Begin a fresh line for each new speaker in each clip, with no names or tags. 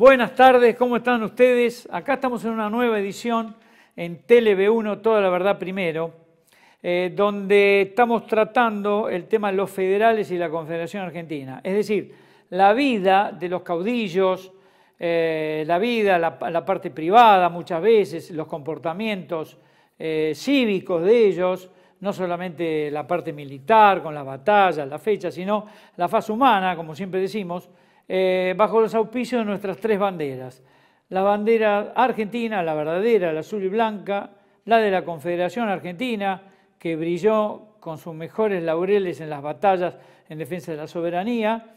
Buenas tardes, ¿cómo están ustedes? Acá estamos en una nueva edición en TeleV1, Toda la Verdad Primero, eh, donde estamos tratando el tema de los federales y la Confederación Argentina. Es decir, la vida de los caudillos, eh, la vida, la, parte privada muchas veces, los comportamientos eh, cívicos de ellos, no solamente la parte militar con las batallas, la fecha, sino la faz humana, como siempre decimos, eh, bajo los auspicios de nuestras tres banderas. La bandera argentina, la verdadera, la azul y blanca, la de la Confederación Argentina, que brilló con sus mejores laureles en las batallas en defensa de la soberanía,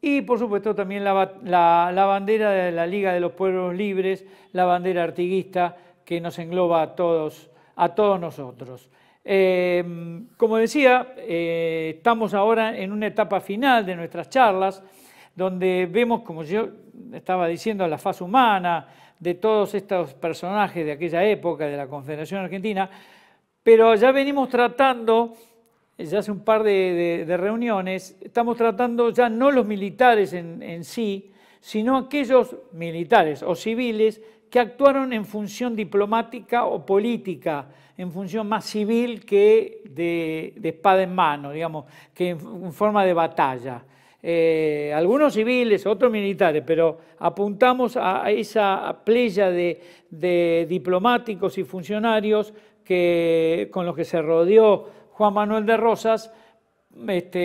y por supuesto también la, bandera de la Liga de los Pueblos Libres, la bandera artiguista que nos engloba a todos, a todos nosotros. Eh, como decía, eh, estamos ahora en una etapa final de nuestras charlas donde vemos, como yo estaba diciendo, la faz humana de todos estos personajes de aquella época de la Confederación Argentina, pero ya venimos tratando, ya hace un par de, reuniones, estamos tratando ya no los militares en, sí, sino aquellos militares o civiles que actuaron en función diplomática o política, en función más civil que de, espada en mano, digamos, que en forma de batalla. Eh, algunos civiles, otros militares, pero apuntamos a esa playa de, diplomáticos y funcionarios que, con los que se rodeó Juan Manuel de Rosas este,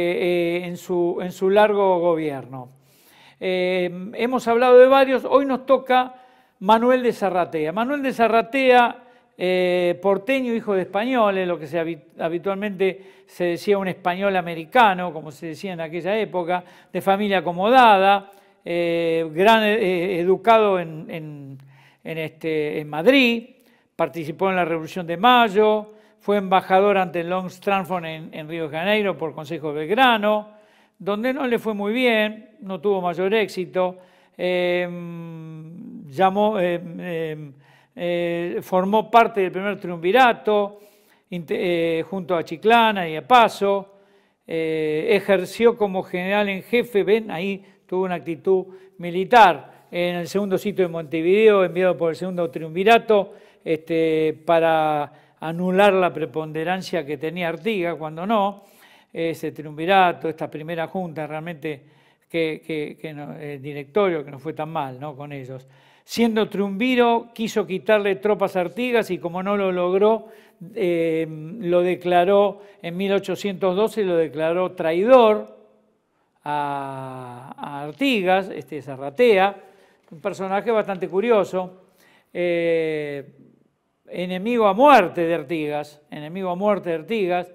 eh, en, su, en, su, largo gobierno. Eh, hemos hablado de varios, hoy nos toca Manuel de Zarratea. Manuel de Zarratea eh, porteño, hijo de españoles, lo que habitualmente se decía un español americano, como se decía en aquella época, de familia acomodada, eh, eh, educado este, en, Madrid, participó en la Revolución de Mayo, fue embajador ante Long Stranford en, Río de Janeiro por Consejo de Belgrano, donde no le fue muy bien, no tuvo mayor éxito, llamó eh, formó parte del primer triunvirato eh, junto a Chiclana y a Paso, eh, ejerció como general en jefe, ven, ahí tuvo una actitud militar en el segundo sitio de Montevideo, enviado por el segundo triunvirato, este, para anular la preponderancia que tenía Artiga cuando no, ese triunvirato, esta primera junta realmente el directorio, que no fue tan mal ¿no? con ellos. Siendo triunviro, quiso quitarle tropas a Artigas y como no lo logró, eh, lo declaró en 1812, lo declaró traidor a, Artigas, este Zarratea, un personaje bastante curioso. Eh, enemigo a muerte de Artigas, enemigo a muerte de Artigas,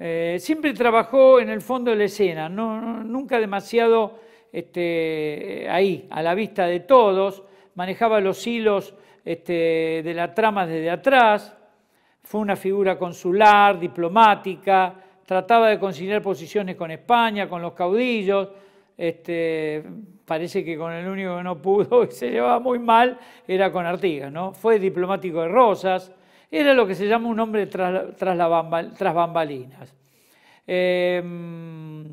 eh, siempre trabajó en el fondo de la escena, nunca demasiado este, ahí, a la vista de todos, manejaba los hilos este, de la trama desde atrás, fue una figura consular, diplomática, trataba de conciliar posiciones con España, con los caudillos, este, parece que con el único que no pudo y se llevaba muy mal era con Artigas, ¿no? Fue diplomático de Rosas, era lo que se llama un hombre tras, bambalinas. Em,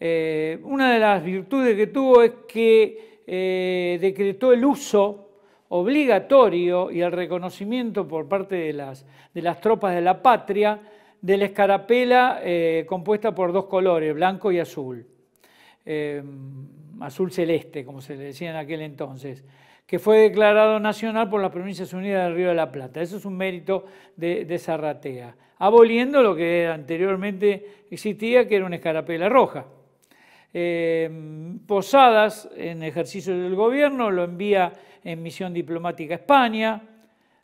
eh, una de las virtudes que tuvo es que eh, decretó el uso obligatorio y el reconocimiento por parte de las, de las tropas de la patria de la escarapela eh, compuesta por dos colores, blanco y azul, em, azul celeste, como se le decía en aquel entonces, que fue declarado nacional por las Provincias Unidas del Río de la Plata. Eso es un mérito de, de Zarratea, aboliendo lo que anteriormente existía, que era una escarapela roja. Em, posadas, en ejercicio del gobierno, lo envía en misión diplomática a España.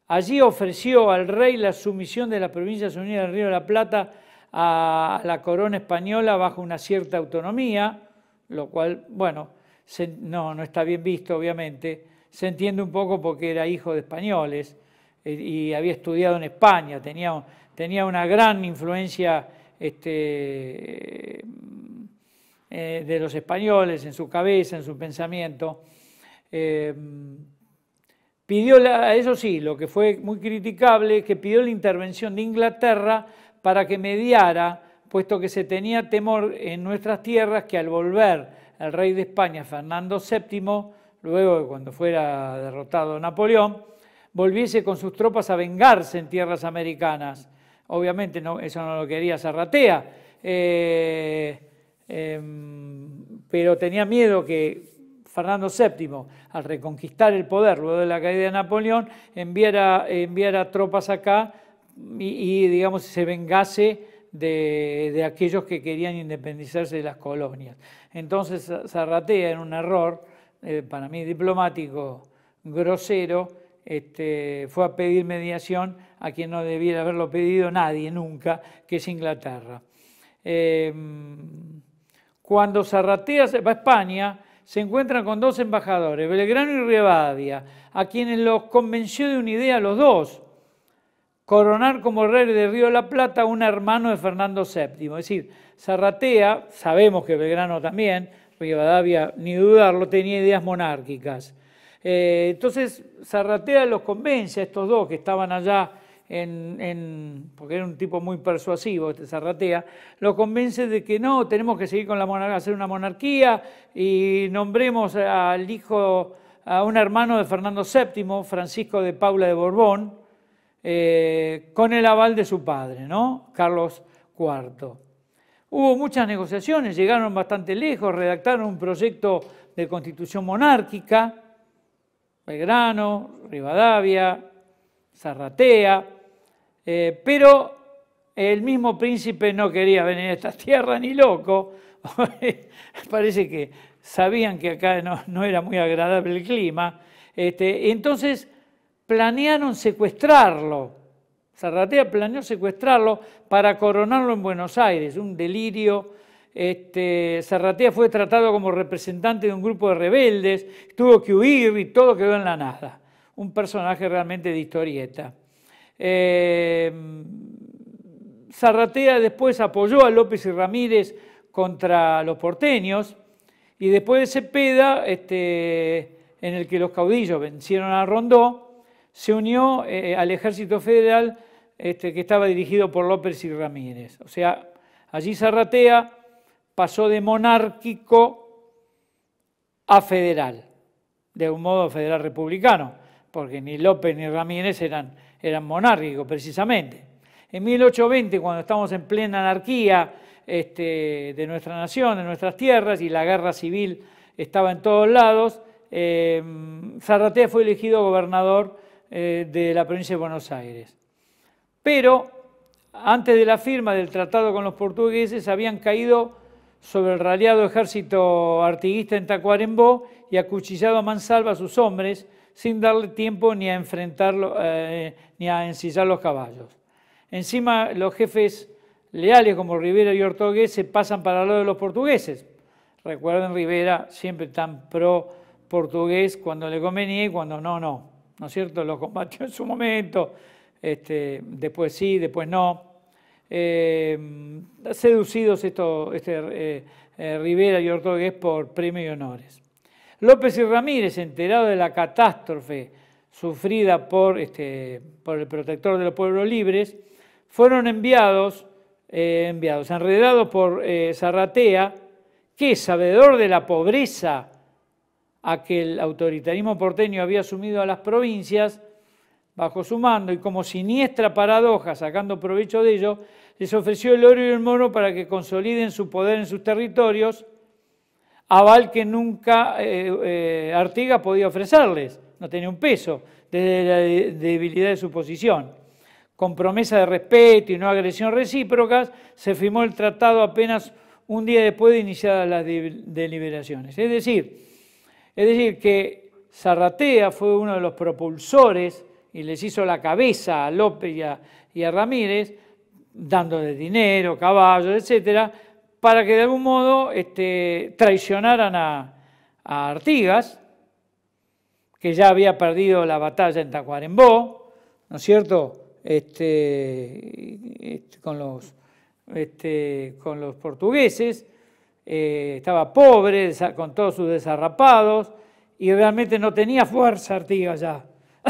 Allí ofreció al rey la sumisión de las Provincias Unidas del Río de la Plata a la corona española bajo una cierta autonomía, lo cual, bueno, no, está bien visto, obviamente. Se entiende un poco porque era hijo de españoles eh, y había estudiado en España, tenía, tenía una gran influencia este, eh, de los españoles, en su cabeza, en su pensamiento. Eh, pidió, eso sí, lo que fue muy criticable, que pidió la intervención de Inglaterra para que mediara, puesto que se tenía temor en nuestras tierras que al volver el rey de España, Fernando VII, luego de cuando fuera derrotado Napoleón, volviese con sus tropas a vengarse en tierras americanas. Obviamente no, eso no lo quería Zarratea. Eh, Em, pero tenía miedo que Fernando VII, al reconquistar el poder luego de la caída de Napoleón, enviara, tropas acá y, digamos, se vengase de, aquellos que querían independizarse de las colonias. Entonces, Zarratea, en un error, eh, para mí diplomático, grosero, este, fue a pedir mediación a quien no debiera haberlo pedido nadie nunca, que es Inglaterra. Eh, cuando Zarratea va a España, se encuentran con dos embajadores, Belgrano y Rivadavia, a quienes los convenció de una idea los dos, coronar como rey de Río de la Plata a un hermano de Fernando VII. Es decir, Zarratea, sabemos que Belgrano también, Rivadavia, ni dudarlo, tenía ideas monárquicas. Eh, entonces, Zarratea los convence a estos dos que estaban allá porque era un tipo muy persuasivo, este Zarratea, lo convence de que no, tenemos que seguir con la monarquía, hacer una monarquía y nombremos al hijo, a un hermano de Fernando VII, Francisco de Paula de Borbón, eh, con el aval de su padre, ¿no? Carlos IV. Hubo muchas negociaciones, llegaron bastante lejos, redactaron un proyecto de constitución monárquica, Belgrano, Rivadavia, Zarratea, eh, pero el mismo príncipe no quería venir a esta tierra ni loco. Parece que sabían que acá no, era muy agradable el clima. Este, entonces planearon secuestrarlo. Zarratea planeó secuestrarlo para coronarlo en Buenos Aires, un delirio. Este, Zarratea fue tratado como representante de un grupo de rebeldes, tuvo que huir y todo quedó en la nada. Un personaje realmente de historieta. Em, Zarratea después apoyó a López y Ramírez contra los porteños y después de Cepeda, este, en el que los caudillos vencieron a Rondó, se unió eh, al ejército federal este, que estaba dirigido por López y Ramírez. O sea, allí Zarratea pasó de monárquico a federal, de un modo federal republicano, porque ni López ni Ramírez eran eran monárquicos precisamente. En 1820, cuando estamos en plena anarquía este, de nuestra nación, de nuestras tierras, y la guerra civil estaba en todos lados, eh, fue elegido gobernador eh, de la provincia de Buenos Aires. Pero antes de la firma del tratado con los portugueses habían caído sobre el raleado ejército artiguista en Tacuarembó y acuchillado a mansalva a sus hombres sin darle tiempo ni a enfrentarlo, eh, ni a ensillar los caballos. Encima, los jefes leales como Rivera y Ortogués se pasan para los de los portugueses. Recuerden, Rivera siempre tan pro portugués cuando le convenía y cuando no, no. ¿No es cierto? Los combatió en su momento, este, después sí, después no. Eh, seducidos esto, este, eh, Rivera y Ortogués por premios y honores. López y Ramírez, enterados de la catástrofe sufrida por, este, por el protector de los pueblos libres, fueron enviados, eh, enviados enredados por eh, Zarratea, que, sabedor de la pobreza a que el autoritarismo porteño había asumido a las provincias, bajo su mando y como siniestra paradoja, sacando provecho de ello, les ofreció el oro y el mono para que consoliden su poder en sus territorios aval que nunca eh, eh, Artiga podía ofrecerles, no tenía un peso, desde la debilidad de su posición. Con promesa de respeto y no agresión recíprocas, se firmó el tratado apenas un día después de iniciadas las deliberaciones. Es decir, es decir, que Zarratea fue uno de los propulsores y les hizo la cabeza a López y a, y a Ramírez, dándoles dinero, caballos, etcétera, para que de algún modo este, traicionaran a, Artigas, que ya había perdido la batalla en Tacuarembó, ¿no es cierto? Este, este, este, con, los, portugueses, eh, estaba pobre, con todos sus desarrapados, y realmente no tenía fuerza Artigas ya,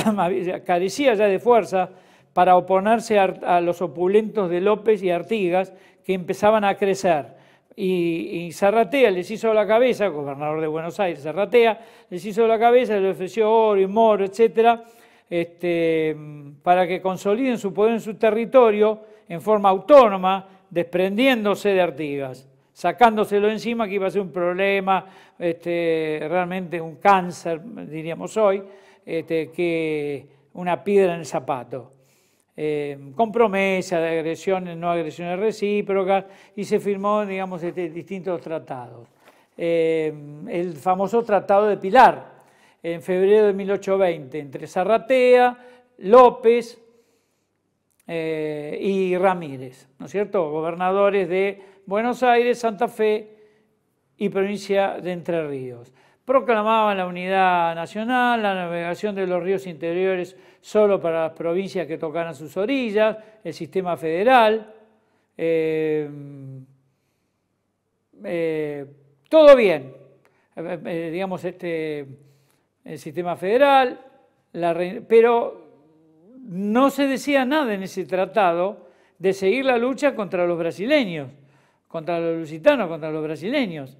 carecía ya de fuerza para oponerse a los opulentos de López y Artigas, que empezaban a crecer y, y Zarratea les hizo la cabeza, gobernador de Buenos Aires, Zarratea, les hizo la cabeza, les ofreció oro y moro, etcétera, este, para que consoliden su poder en su territorio en forma autónoma, desprendiéndose de Artigas, sacándoselo encima que iba a ser un problema, este, realmente un cáncer, diríamos hoy, este, que una piedra en el zapato. Eh, con promesa de agresiones, no agresiones recíprocas, y se firmó, digamos, este, distintos tratados. Eh, el famoso Tratado de Pilar, en febrero de 1820, entre Zarratea, López eh, y Ramírez, ¿no es cierto? Gobernadores de Buenos Aires, Santa Fe y provincia de Entre Ríos. Proclamaban la unidad nacional, la navegación de los ríos interiores solo para las provincias que tocaran sus orillas, el sistema federal. Eh, eh, todo bien, eh, digamos, este, el sistema federal, pero no se decía nada en ese tratado de seguir la lucha contra los brasileños, contra los lusitanos, contra los brasileños.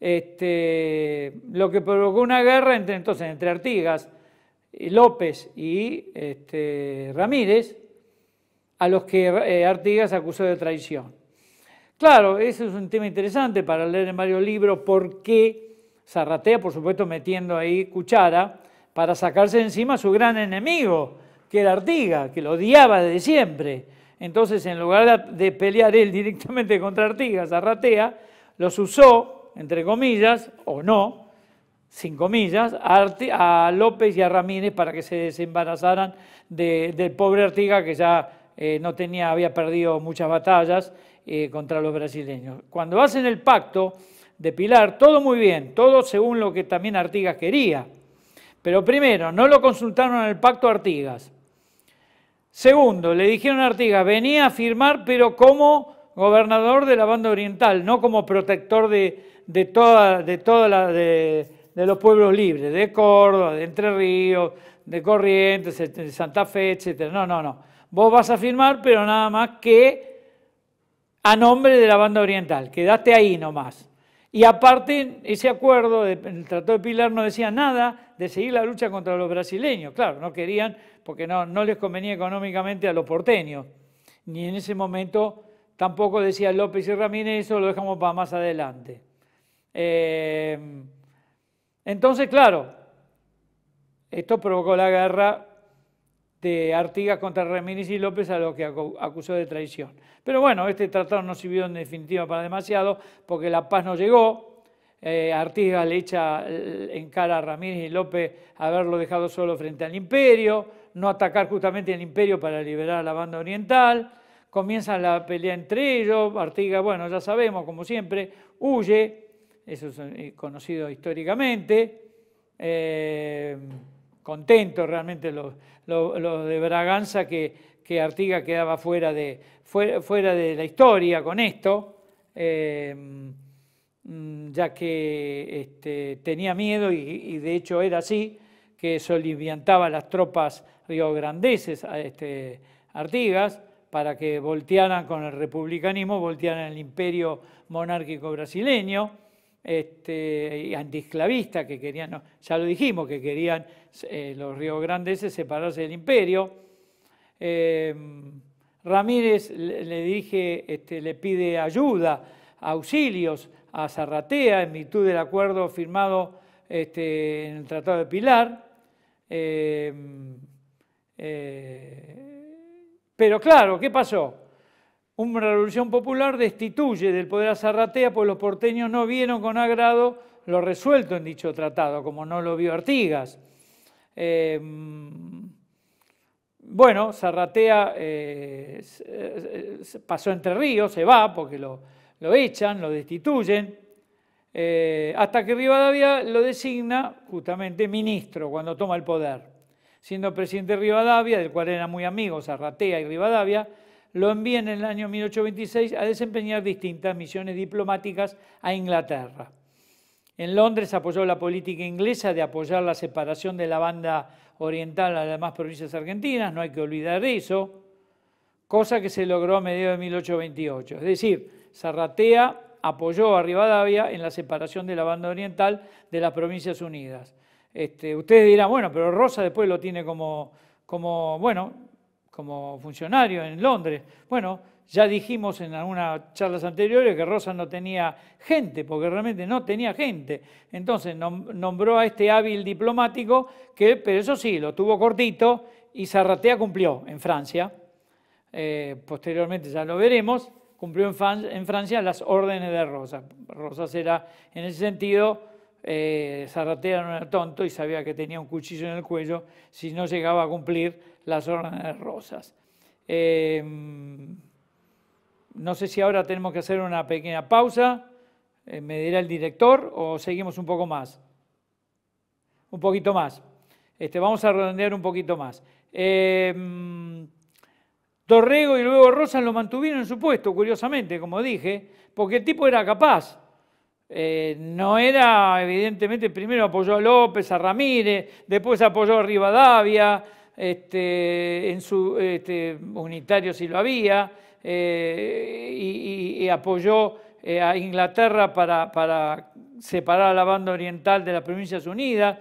Este, lo que provocó una guerra entre entonces entre Artigas, López y este, Ramírez, a los que eh, Artigas acusó de traición. Claro, ese es un tema interesante para leer en varios libros, porque Zarratea, por supuesto, metiendo ahí cuchara para sacarse encima encima su gran enemigo, que era Artigas, que lo odiaba desde siempre. Entonces, en lugar de pelear él directamente contra Artigas, Zarratea los usó entre comillas, o no, sin comillas, a, López y a Ramírez para que se desembarazaran de, del pobre Artiga que ya eh, no tenía, había perdido muchas batallas eh, contra los brasileños. Cuando hacen el pacto de Pilar, todo muy bien, todo según lo que también Artigas quería. Pero primero, no lo consultaron en el pacto Artigas. Segundo, le dijeron a Artigas, venía a firmar, pero como gobernador de la banda oriental, no como protector de, de, toda, de, los pueblos libres, de Córdoba, de Entre Ríos, de Corrientes, de Santa Fe, etcétera No, no, no. Vos vas a firmar, pero nada más que a nombre de la banda oriental. Quedaste ahí nomás. Y aparte, ese acuerdo, el Tratado de Pilar no decía nada de seguir la lucha contra los brasileños. Claro, no querían, porque no, no les convenía económicamente a los porteños. Ni en ese momento tampoco decía López y Ramírez, eso lo dejamos para más adelante. Eh, entonces, claro, esto provocó la guerra de Artigas contra Ramírez y López a los que acusó de traición. Pero bueno, este tratado no sirvió en definitiva para demasiado porque la paz no llegó. Eh, Artigas le echa en cara a Ramírez y López haberlo dejado solo frente al imperio, no atacar justamente el imperio para liberar a la banda oriental. Comienza la pelea entre ellos, Artigas, bueno, ya sabemos, como siempre, huye, eso es eh, conocido históricamente. Eh, contento realmente los, de Braganza que, que Artiga quedaba fuera de, fuera, de la historia con esto, eh, mm, ya que este, tenía miedo y, de hecho era así, que soliviantaba las tropas riograndeses a este, Artigas para que voltearan con el republicanismo, voltearan el imperio monárquico brasileño este, antiesclavista que querían, ya lo dijimos, que querían eh, los ríos grandeses separarse del imperio. Em, Ramírez le, este, le pide ayuda, auxilios a Zarratea en virtud del acuerdo firmado este, en el Tratado de Pilar. Em, eh, pero claro, ¿qué pasó? una revolución popular destituye del poder a Zarratea, pues los porteños no vieron con agrado lo resuelto en dicho tratado, como no lo vio Artigas. Eh, mm, bueno, Zarratea eh, eh, pasó entre ríos, se va porque lo, echan, lo destituyen, hasta que Rivadavia lo designa justamente ministro cuando toma el poder. Siendo presidente Rivadavia, del cual era muy amigo Zarratea y Rivadavia, lo envían en el año 1826 a desempeñar distintas misiones diplomáticas a Inglaterra. En Londres apoyó la política inglesa de apoyar la separación de la banda oriental a las demás provincias argentinas, no hay que olvidar eso, cosa que se logró a mediados de 1828. Es decir, Zarratea apoyó a Rivadavia en la separación de la banda oriental de las Provincias Unidas. Este, ustedes dirán, bueno, pero Rosa después lo tiene como, como bueno, como funcionario en Londres. Bueno, ya dijimos en algunas charlas anteriores que Rosa no tenía gente, porque realmente no tenía gente. Entonces nombró a este hábil diplomático que, pero eso sí, lo tuvo cortito y Zarratea cumplió en Francia. Eh, posteriormente ya lo veremos, cumplió en, Francia las órdenes de Rosa. Rosa era, en ese sentido, eh, Zarratea no era tonto y sabía que tenía un cuchillo en el cuello si no llegaba a cumplir las órdenes rosas. Eh, no sé si ahora tenemos que hacer una pequeña pausa, eh, me dirá el director, o seguimos un poco más. Un poquito más. Este, vamos a redondear un poquito más. Torrego eh, y luego Rosas lo mantuvieron en su puesto, curiosamente, como dije, porque el tipo era capaz. no era, evidentemente, primero apoyó a López, a Ramírez, después apoyó a Rivadavia, este, en su este, unitario si lo había, eh, y, apoyó eh, a Inglaterra para, separar a la banda oriental de las Provincias Unidas.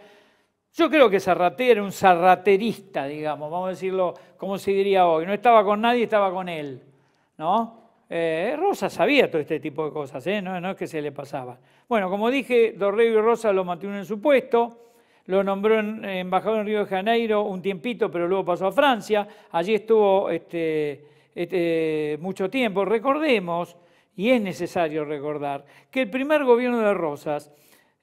Yo creo que Zarratea era un zarraterista, digamos, vamos a decirlo como se diría hoy. No estaba con nadie, estaba con él, ¿no? Eh, Rosa sabía todo este tipo de cosas, no, no es que se le pasaba. Bueno, como dije, Dorrego y Rosa lo mantuvieron en su puesto lo nombró embajador en Río de Janeiro un tiempito, pero luego pasó a Francia, allí estuvo este, este, mucho tiempo. Recordemos, y es necesario recordar, que el primer gobierno de Rosas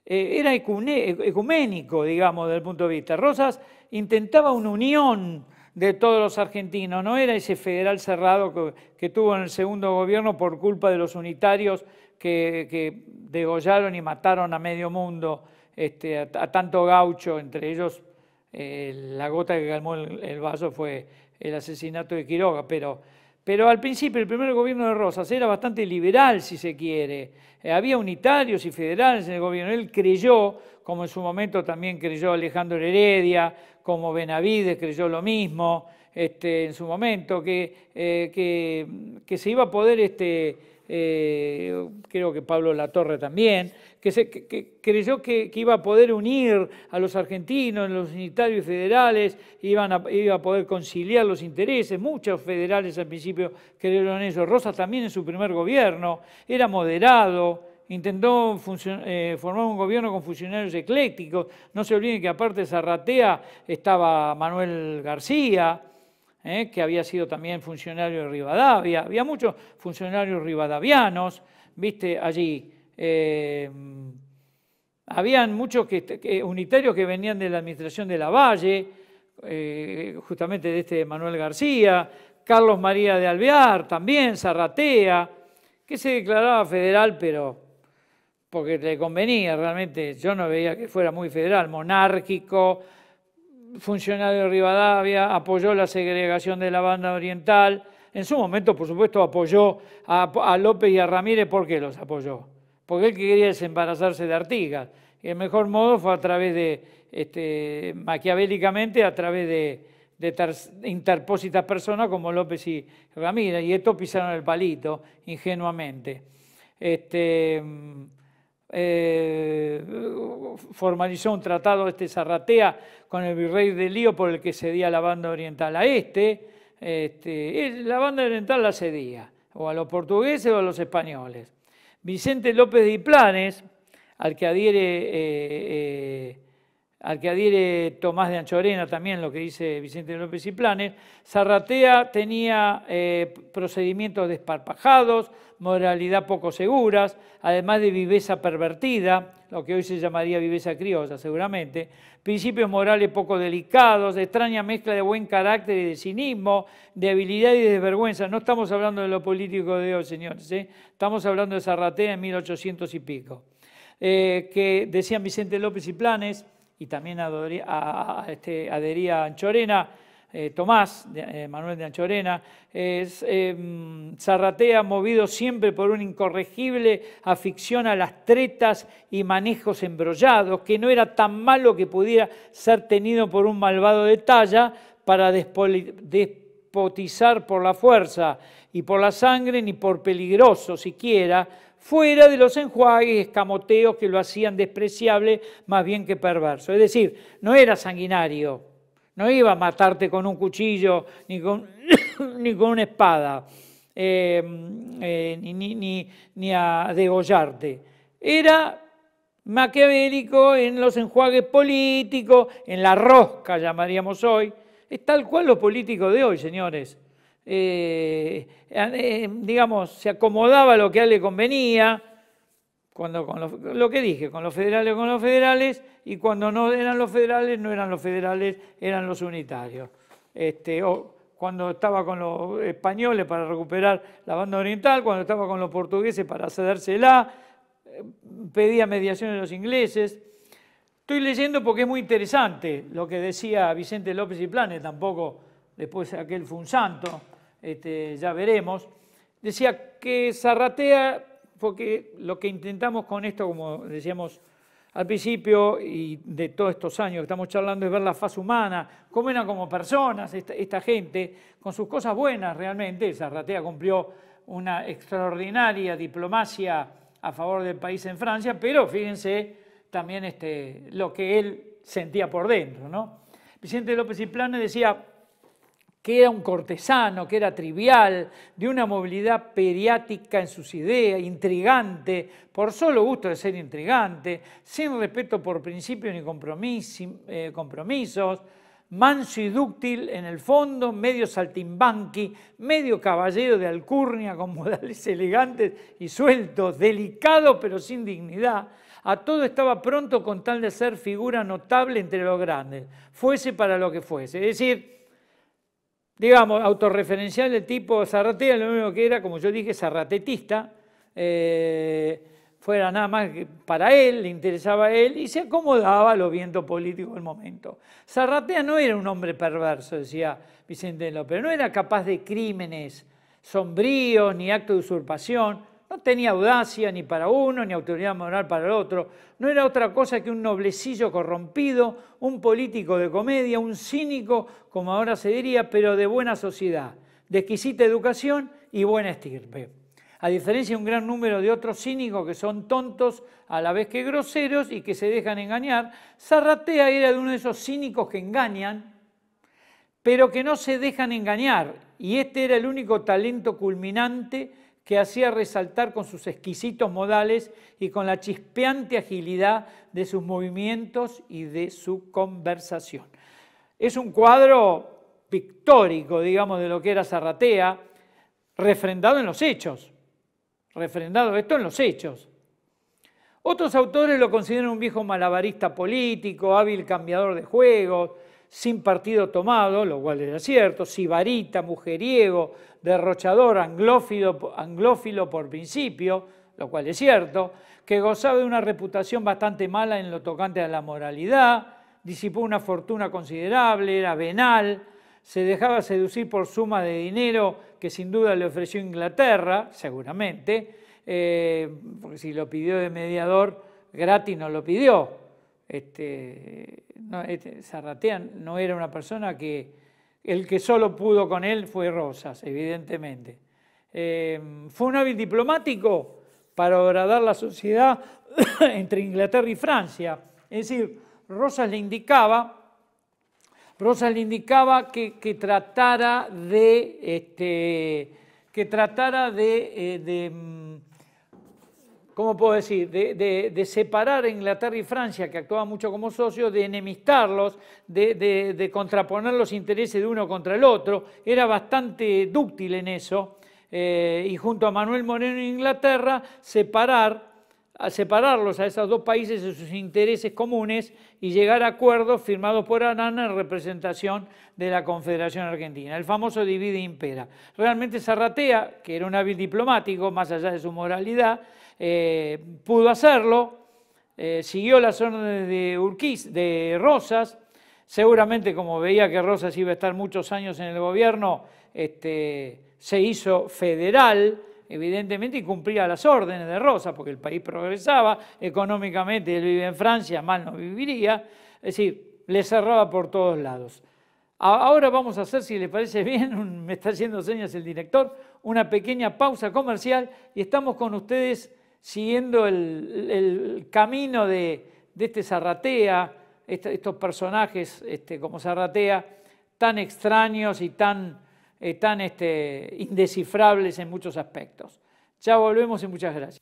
eh, era ecuménico, digamos, desde el punto de vista. Rosas intentaba una unión de todos los argentinos, no era ese federal cerrado que, tuvo en el segundo gobierno por culpa de los unitarios que degollaron y mataron a medio mundo este, a, tanto gaucho, entre ellos eh, la gota que calmó el, vaso fue el asesinato de Quiroga, pero, al principio el primer gobierno de Rosas era bastante liberal, si se quiere, eh, había unitarios y federales en el gobierno, él creyó, como en su momento también creyó Alejandro Heredia, como Benavides creyó lo mismo, este, en su momento, eh, que, se iba a poder, este, creo que Pablo Latorre también, que, creyó que, iba a poder unir a los argentinos, los unitarios federales, iba a poder conciliar los intereses. Muchos federales al principio creyeron eso. Rosa también en su primer gobierno era moderado, intentó eh, formar un gobierno con funcionarios eclécticos. No se olviden que aparte de Zarratea estaba Manuel García. Eh, que había sido también funcionario de Rivadavia, había muchos funcionarios rivadavianos, viste, allí. Em, habían muchos unitarios que venían de la administración de la Valle, eh, justamente de este Manuel García, Carlos María de Alvear también, Zarratea, que se declaraba federal, pero porque le convenía realmente, yo no veía que fuera muy federal, monárquico, funcionario de Rivadavia, apoyó la segregación de la banda oriental, en su momento, por supuesto, apoyó a, a López y a Ramírez, ¿por qué los apoyó? porque él quería desembarazarse de Artigas. Y el mejor modo fue a través de, este, maquiavélicamente, a través de, interpósitas personas como López y Ramírez, y estos pisaron el palito ingenuamente. Este, mm, eh, formalizó un tratado, este Zarratea, con el virrey de Lío por el que cedía la banda oriental a este, este eh, la banda oriental la cedía, o a los portugueses o a los españoles. Vicente López de Planes, al que adhiere, eh, eh, al que Tomás de Anchorena también, lo que dice Vicente López y Planes, Zarratea tenía eh, procedimientos desparpajados, moralidad poco seguras, además de viveza pervertida, lo que hoy se llamaría viveza criosa, seguramente, principios morales poco delicados, extraña mezcla de buen carácter y de cinismo, de habilidad y de desvergüenza. No estamos hablando de lo político de hoy, señores, ¿eh? estamos hablando de Zarratea en 1800 y pico. Eh, que decían Vicente López y Planes, y también a, este, adhería Anchorena, eh, Tomás, eh, Manuel de Anchorena, es, em, zarratea movido siempre por una incorregible afición a las tretas y manejos embrollados, que no era tan malo que pudiera ser tenido por un malvado de talla para despotizar por la fuerza y por la sangre, ni por peligroso siquiera, fuera de los enjuagues y escamoteos que lo hacían despreciable más bien que perverso. Es decir, no era sanguinario, no iba a matarte con un cuchillo ni con, una espada, eh, eh, ni, a degollarte. Era maquiavélico en los enjuagues políticos, en la rosca llamaríamos hoy. Es tal cual los políticos de hoy, señores. Eh, digamos, se acomodaba lo que a él le convenía, cuando con lo que dije, con los federales con los federales, y cuando no eran los federales, no eran los federales, eran los unitarios. Este, o cuando estaba con los españoles para recuperar la banda oriental, cuando estaba con los portugueses para cedérsela, eh, pedía mediación de los ingleses. Estoy leyendo porque es muy interesante lo que decía Vicente López y Planes, tampoco después aquel funsanto santo, este, ya veremos. Decía que Zarratea porque lo que intentamos con esto, como decíamos al principio y de todos estos años que estamos charlando, es ver la faz humana, cómo eran como personas esta, gente, con sus cosas buenas realmente. Zarratea cumplió una extraordinaria diplomacia a favor del país en Francia, pero fíjense también este, lo que él sentía por dentro. ¿no? Vicente López y Plane decía, que era un cortesano, que era trivial, de una movilidad periática en sus ideas, intrigante, por solo gusto de ser intrigante, sin respeto por principios ni eh, compromisos, manso y dúctil en el fondo, medio saltimbanqui, medio caballero de alcurnia con modales elegantes y sueltos, delicado pero sin dignidad, a todo estaba pronto con tal de ser figura notable entre los grandes, fuese para lo que fuese. Es decir, digamos, autorreferencial del tipo Zarratea, lo único que era, como yo dije, zarratetista, eh, fuera nada más que para él, le interesaba a él y se acomodaba a los vientos políticos del momento. Zarratea no era un hombre perverso, decía Vicente López, no era capaz de crímenes sombríos ni actos de usurpación, no tenía audacia ni para uno, ni autoridad moral para el otro. No era otra cosa que un noblecillo corrompido, un político de comedia, un cínico, como ahora se diría, pero de buena sociedad, de exquisita educación y buena estirpe. A diferencia de un gran número de otros cínicos que son tontos a la vez que groseros y que se dejan engañar, Zarratea era de uno de esos cínicos que engañan, pero que no se dejan engañar. Y este era el único talento culminante que hacía resaltar con sus exquisitos modales y con la chispeante agilidad de sus movimientos y de su conversación. Es un cuadro pictórico, digamos, de lo que era Zarratea, refrendado en los hechos, refrendado esto en los hechos. Otros autores lo consideran un viejo malabarista político, hábil cambiador de juegos, sin partido tomado, lo cual era cierto, sibarita, mujeriego, derrochador, anglófilo, por principio, lo cual es cierto, que gozaba de una reputación bastante mala en lo tocante a la moralidad, disipó una fortuna considerable, era venal, se dejaba seducir por suma de dinero que sin duda le ofreció Inglaterra, seguramente, eh, porque si lo pidió de mediador, gratis no lo pidió, este, no, este, no era una persona que, el que solo pudo con él fue Rosas, evidentemente. Em, fue un hábil diplomático para agradar la sociedad entre Inglaterra y Francia. Es decir, Rosas le indicaba, Rosas le indicaba que, que tratara de, este, que tratara de eh, mm, ¿cómo puedo decir?, de, separar a Inglaterra y Francia, que actuaban mucho como socios, de enemistarlos, de, contraponer los intereses de uno contra el otro. Era bastante dúctil en eso. Eh, y junto a Manuel Moreno en Inglaterra, separar a separarlos a esos dos países de sus intereses comunes y llegar a acuerdos firmados por Arana en representación de la Confederación Argentina. El famoso divide e impera. Realmente Zarratea, que era un hábil diplomático, más allá de su moralidad, eh, pudo hacerlo, eh, siguió las órdenes de Urquiz, de Rosas, seguramente como veía que Rosas iba a estar muchos años en el gobierno, este, se hizo federal, evidentemente, y cumplía las órdenes de Rosas, porque el país progresaba económicamente, él vive en Francia, mal no viviría, es decir, le cerraba por todos lados. Ahora vamos a hacer, si le parece bien, me está haciendo señas el director, una pequeña pausa comercial y estamos con ustedes siguiendo el, camino de, este Zarratea, estos personajes este, como Zarratea, tan extraños y tan, eh, tan este, indescifrables en muchos aspectos. Ya volvemos y muchas gracias.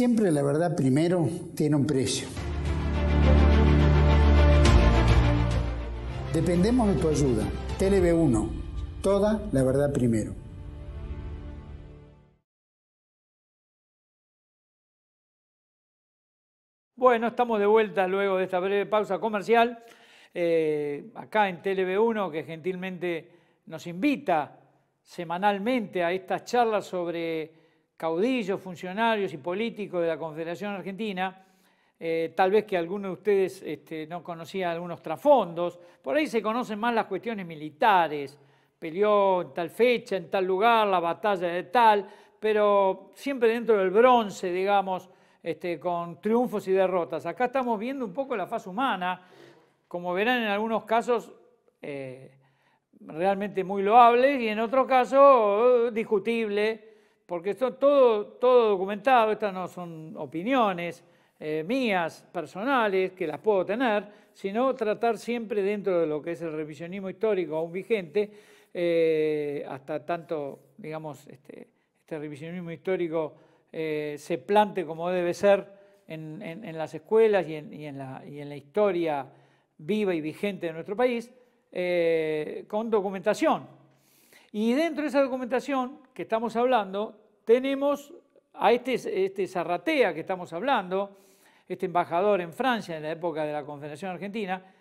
siempre la verdad primero tiene un precio. Dependemos de tu ayuda. TLB1. Toda la verdad primero. Bueno, estamos de vuelta luego de esta breve pausa comercial. Eh, acá en TLB1, que gentilmente nos invita semanalmente a estas charlas sobre caudillos, funcionarios y políticos de la Confederación Argentina, eh, tal vez que alguno de ustedes este, no conocía algunos trasfondos, por ahí se conocen más las cuestiones militares, peleó en tal fecha, en tal lugar, la batalla de tal, pero siempre dentro del bronce, digamos, este, con triunfos y derrotas. Acá estamos viendo un poco la faz humana, como verán en algunos casos eh, realmente muy loable y en otro caso discutible porque esto todo, todo documentado, estas no son opiniones eh, mías, personales, que las puedo tener, sino tratar siempre dentro de lo que es el revisionismo histórico aún vigente, eh, hasta tanto, digamos, este, este revisionismo histórico eh, se plante como debe ser en, las escuelas y en, la, y en, la, historia viva y vigente de nuestro país, con documentación. Y dentro de esa documentación que estamos hablando, tenemos a este, este Zarratea que estamos hablando, este embajador en Francia en la época de la Confederación Argentina,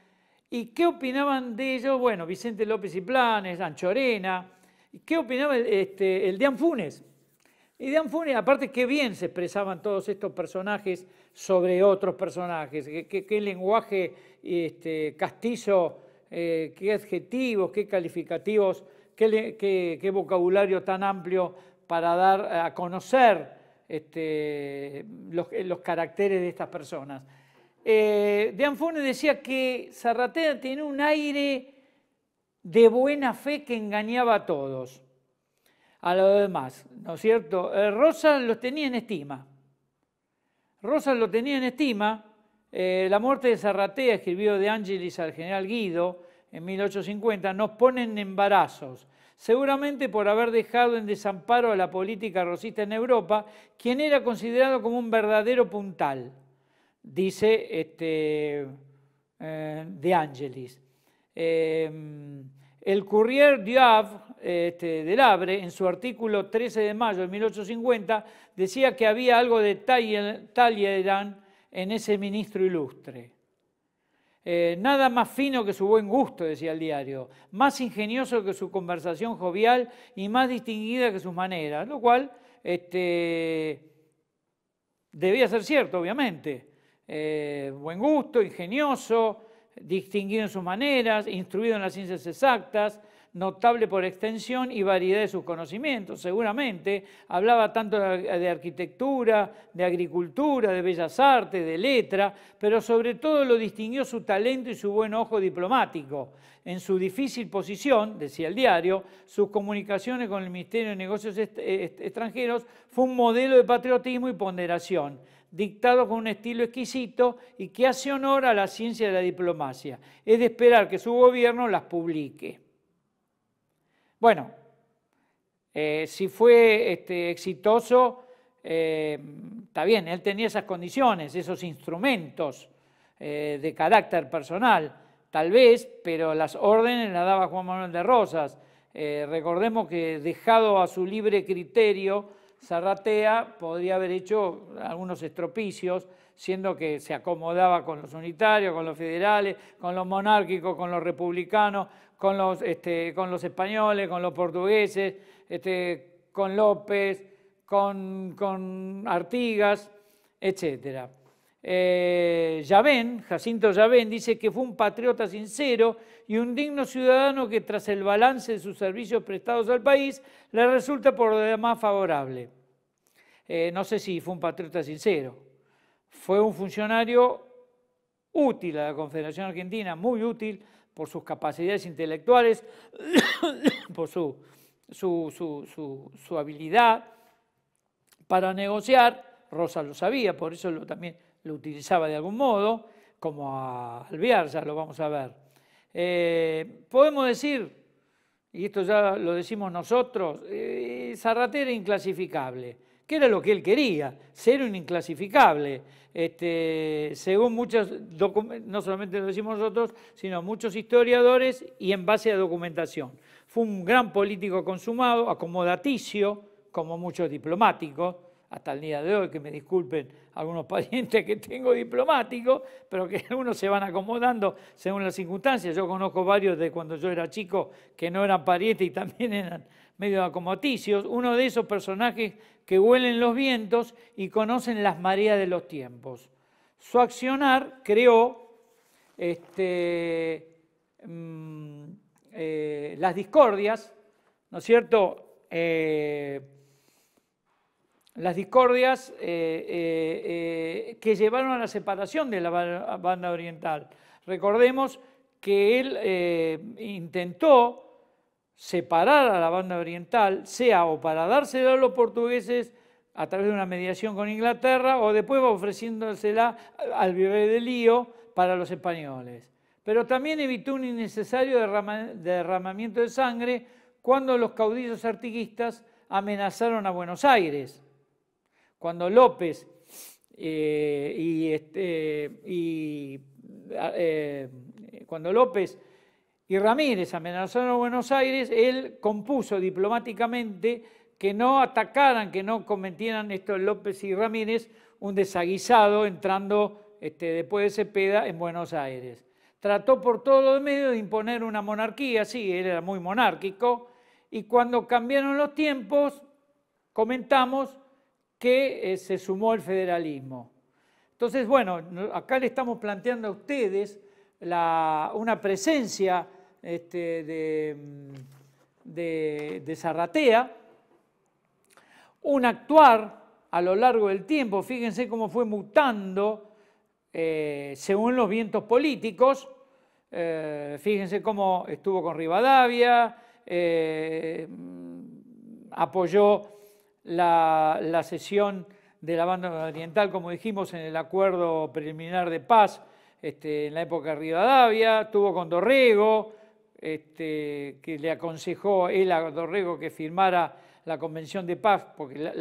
¿Y qué opinaban de ellos? Bueno, Vicente López y Planes, Anchorena. ¿Y qué opinaba el de este, Funes? Y de Funes, aparte, qué bien se expresaban todos estos personajes sobre otros personajes. Qué, lenguaje este, castizo, eh, qué adjetivos, qué calificativos qué, vocabulario tan amplio para dar a conocer este, los, caracteres de estas personas. Eh, de Anfone decía que Zarratea tenía un aire de buena fe que engañaba a todos, a los demás, ¿no es cierto? Eh, Rosa los tenía en estima. Rosa lo tenía en estima. Eh, la muerte de Zarratea, escribió de Ángeles al general Guido, en 1850, nos ponen en embarazos, seguramente por haber dejado en desamparo a la política rosista en Europa, quien era considerado como un verdadero puntal, dice este, eh, De Angelis. Eh, el Courrier du Havre, este, del en su artículo 13 de mayo de 1850, decía que había algo de Talleyrand en ese ministro ilustre. Eh, nada más fino que su buen gusto, decía el diario, más ingenioso que su conversación jovial y más distinguida que sus maneras, lo cual este, debía ser cierto, obviamente. Eh, buen gusto, ingenioso, distinguido en sus maneras, instruido en las ciencias exactas, notable por extensión y variedad de sus conocimientos, seguramente. Hablaba tanto de arquitectura, de agricultura, de bellas artes, de letra, pero sobre todo lo distinguió su talento y su buen ojo diplomático. En su difícil posición, decía el diario, sus comunicaciones con el Ministerio de Negocios Extranjeros fue un modelo de patriotismo y ponderación dictado con un estilo exquisito y que hace honor a la ciencia de la diplomacia. Es de esperar que su gobierno las publique. Bueno, eh, si fue este, exitoso, eh, está bien, él tenía esas condiciones, esos instrumentos eh, de carácter personal, tal vez, pero las órdenes las daba Juan Manuel de Rosas. recordemos que dejado a su libre criterio, Zarratea podría haber hecho algunos estropicios, siendo que se acomodaba con los unitarios, con los federales, con los monárquicos, con los republicanos, con los, este, con los españoles, con los portugueses, este, con López, con, con Artigas, etcétera. Eh, Jacinto Yavén, dice que fue un patriota sincero y un digno ciudadano que tras el balance de sus servicios prestados al país le resulta por demás favorable. Eh, no sé si fue un patriota sincero, fue un funcionario útil a la Confederación Argentina, muy útil por sus capacidades intelectuales, por su, su, su habilidad para negociar, Rosa lo sabía, por eso lo, también lo utilizaba de algún modo, como a ya lo vamos a ver. Eh, podemos decir, y esto ya lo decimos nosotros, eh, era inclasificable, ¿qué era lo que él quería, ser un inclasificable. Este, según muchos, no solamente lo decimos nosotros, sino muchos historiadores y en base a documentación. Fue un gran político consumado, acomodaticio, como muchos diplomáticos, hasta el día de hoy, que me disculpen algunos parientes que tengo diplomáticos, pero que algunos se van acomodando según las circunstancias. Yo conozco varios de cuando yo era chico que no eran parientes y también eran medio acomoticios. Uno de esos personajes que huelen los vientos y conocen las mareas de los tiempos. Su accionar creó este, mm, eh, las discordias, ¿no es cierto? Eh, las discordias eh, eh, eh, que llevaron a la separación de la banda oriental. Recordemos que él intentó separar a la banda oriental, sea o para dársela a los portugueses a través de una mediación con Inglaterra, o después ofreciéndosela al virrey de Lío para los españoles. Pero también evitó un innecesario derramamiento de sangre cuando los caudillos artiguistas amenazaron a Buenos Aires. Cuando López eh, y, este, ah, eh, cuando López y Ramírez amenazaron a Buenos Aires, él compuso diplomáticamente que no atacaran, que no cometieran esto. López y Ramírez un desaguisado entrando este, después de Cepeda en Buenos Aires. Trató por todos los medios de imponer una monarquía, sí, era muy monárquico, y cuando cambiaron los tiempos, comentamos, que eh, se sumó al federalismo. Entonces, bueno, acá le estamos planteando a ustedes una presencia este, mm, de, de, Zarratea, un actuar a lo largo del tiempo, fíjense cómo fue mutando eh, según los vientos políticos, eh, fíjense cómo estuvo con Rivadavia, apoyó la, sesión de la banda oriental, como dijimos, en el acuerdo preliminar de paz este, en la época de Rivadavia, tuvo con Dorrego, este, que le aconsejó él a Dorrego que firmara la Convención de Paz, porque,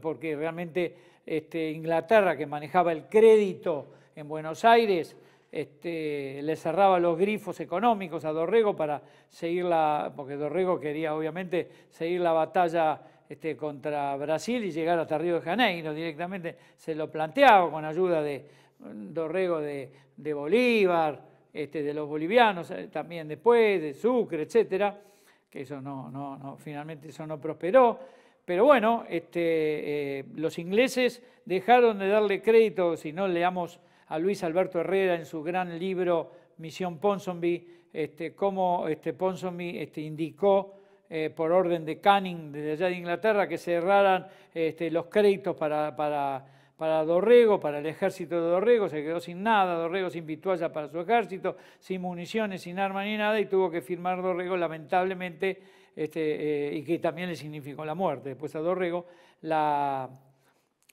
porque realmente este, Inglaterra, que manejaba el crédito en Buenos Aires, le cerraba los grifos económicos a Dorrego para seguir la, porque Dorrego quería obviamente seguir la batalla este, contra Brasil y llegar hasta Río de Janeiro directamente, se lo planteaba con ayuda de Dorrego de, Bolívar, este, de los bolivianos eh, también después, de Sucre, etcétera, que eso no, no, finalmente eso no prosperó. Pero bueno, este, eh, los ingleses dejaron de darle crédito, si no leamos a Luis Alberto Herrera en su gran libro Misión Ponsonby, este, cómo este, Ponsonby este, indicó eh, por orden de Canning desde allá de Inglaterra, que cerraran este, los créditos para, para, para, Dorrego, para el ejército de Dorrego, se quedó sin nada, Dorrego sin vituallas para su ejército, sin municiones, sin arma ni nada, y tuvo que firmar Dorrego lamentablemente, este, eh, y que también le significó la muerte. Después a Dorrego la,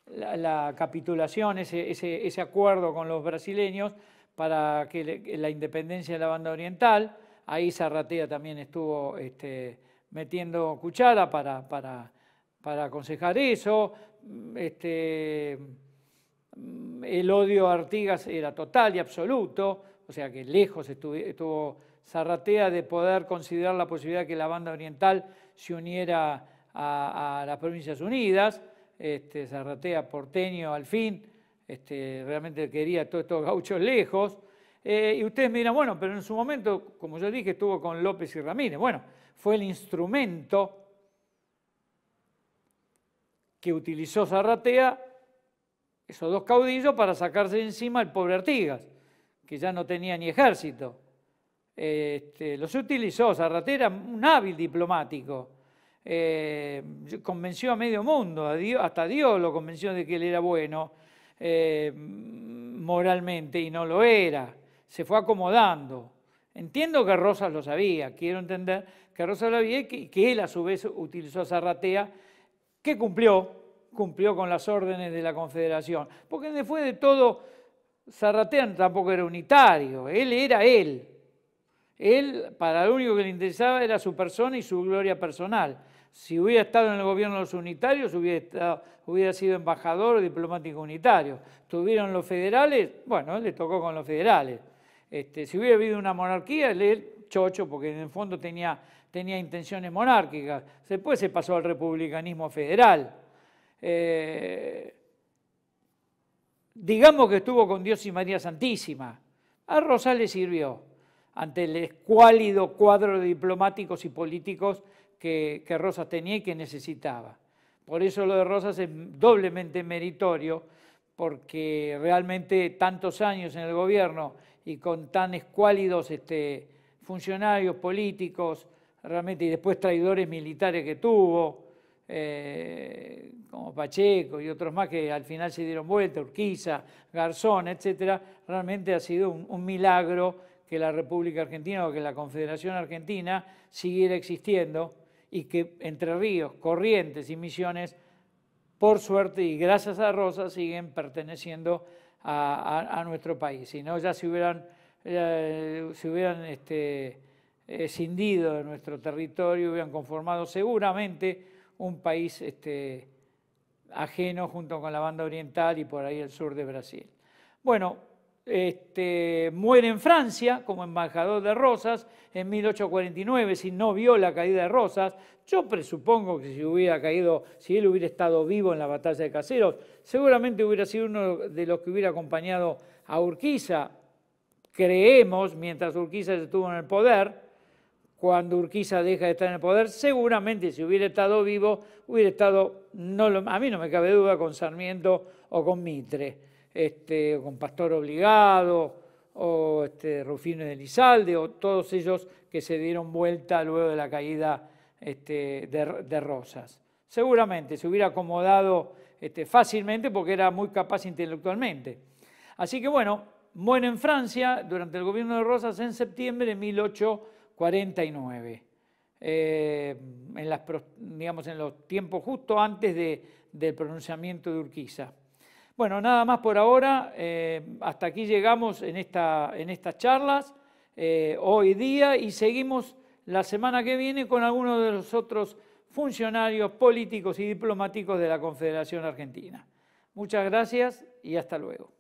la, capitulación, ese, acuerdo con los brasileños para que la independencia de la banda oriental, ahí Zarratea también estuvo... Este, metiendo cuchara para, para, aconsejar eso. Este, mm, el odio a Artigas era total y absoluto, o sea que lejos estuvo, Zarratea de poder considerar la posibilidad que la banda oriental se uniera a, las Provincias Unidas. Este, Zarratea, porteño, al fin, este, realmente quería todos estos gauchos lejos. Eh, y ustedes me dirán, bueno, pero en su momento, como yo dije, estuvo con López y Ramírez. Bueno, fue el instrumento que utilizó Zarratea, esos dos caudillos, para sacarse de encima el pobre Artigas, que ya no tenía ni ejército. Este, los utilizó, Zarratea era un hábil diplomático, eh, convenció a medio mundo, hasta Dios lo convenció de que él era bueno eh, moralmente y no lo era, se fue acomodando. Entiendo que Rosas lo sabía, quiero entender Rosa Lavie, que, él a su vez utilizó a Zarratea, que cumplió, cumplió con las órdenes de la Confederación. Porque después de todo, Zarratea tampoco era unitario, él era él. Él, para lo único que le interesaba era su persona y su gloria personal. Si hubiera estado en el gobierno de los unitarios, hubiera, sido embajador o diplomático unitario. Tuvieron los federales, bueno, él le tocó con los federales. Este, si hubiera habido una monarquía, él, chocho, porque en el fondo tenía tenía intenciones monárquicas. Después se pasó al republicanismo federal. Eh, digamos que estuvo con Dios y María Santísima. A le sirvió ante el escuálido cuadro de diplomáticos y políticos que, que, Rosas tenía y que necesitaba. Por eso lo de Rosas es doblemente meritorio, porque realmente tantos años en el gobierno y con tan escuálidos este, funcionarios políticos realmente, y después traidores militares que tuvo, eh, como Pacheco y otros más que al final se dieron vuelta, Urquiza, Garzón, etcétera, realmente ha sido un, milagro que la República Argentina o que la Confederación Argentina siguiera existiendo y que Entre Ríos, Corrientes y Misiones, por suerte y gracias a Rosa, siguen perteneciendo a, nuestro país. Si no, ya se hubieran, eh, hubieran este, escindido de nuestro territorio, hubieran conformado seguramente un país este, ajeno junto con la banda oriental y por ahí el sur de Brasil. Bueno, este, muere en Francia como embajador de Rosas en 1849, si no vio la caída de Rosas, yo presupongo que si hubiera caído, si él hubiera estado vivo en la batalla de Caseros, seguramente hubiera sido uno de los que hubiera acompañado a Urquiza, creemos, mientras Urquiza estuvo en el poder, cuando Urquiza deja de estar en el poder, seguramente si hubiera estado vivo, hubiera estado, a mí no me cabe duda, con Sarmiento o con Mitre, este, o con Pastor Obligado, o este, Rufino de Lizalde, o todos ellos que se dieron vuelta luego de la caída este, de, Rosas. Seguramente se hubiera acomodado este, fácilmente porque era muy capaz intelectualmente. Así que bueno, muere en Francia durante el gobierno de Rosas en septiembre de 1800. 49. Eh, en, digamos, en los tiempos justo antes del pronunciamiento de Urquiza. Bueno, nada más por ahora. Eh, hasta aquí llegamos en, estas charlas eh, hoy día y seguimos la semana que viene con algunos de los otros funcionarios políticos y diplomáticos de la Confederación Argentina. Muchas gracias y hasta luego.